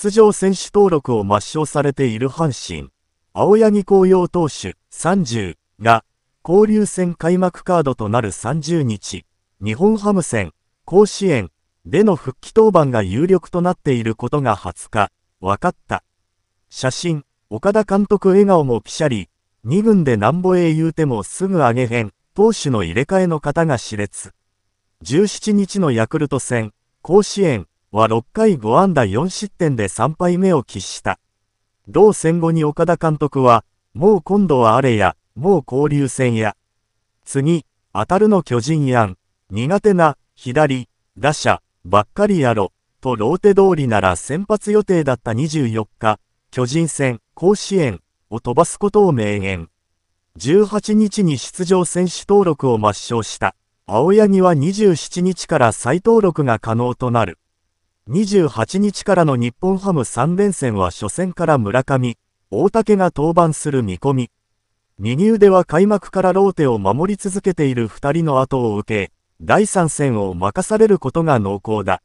出場選手登録を抹消されている阪神、青柳紅葉投手30が、交流戦開幕カードとなる30日、日本ハム戦、甲子園での復帰登板が有力となっていることが20日、分かった。写真、岡田監督笑顔もピシャリ、2軍でなんぼへ言うてもすぐ上げへん、投手の入れ替えの方が熾烈。17日のヤクルト戦、甲子園は6回5安打4失点で3敗目を喫した。同戦後に岡田監督は、もう今度はあれや、もう交流戦や。次、当たるの巨人やん。苦手な、左、打者、ばっかりやろ。とローテ通りなら先発予定だった24日、巨人戦、甲子園を飛ばすことを明言。18日に出場選手登録を抹消した。青柳は27日から再登録が可能となる。28日からの日本ハム3連戦は初戦から村上、大竹が登板する見込み。右腕は開幕からローテを守り続けている2人の後を受け、第3戦を任されることが濃厚だ。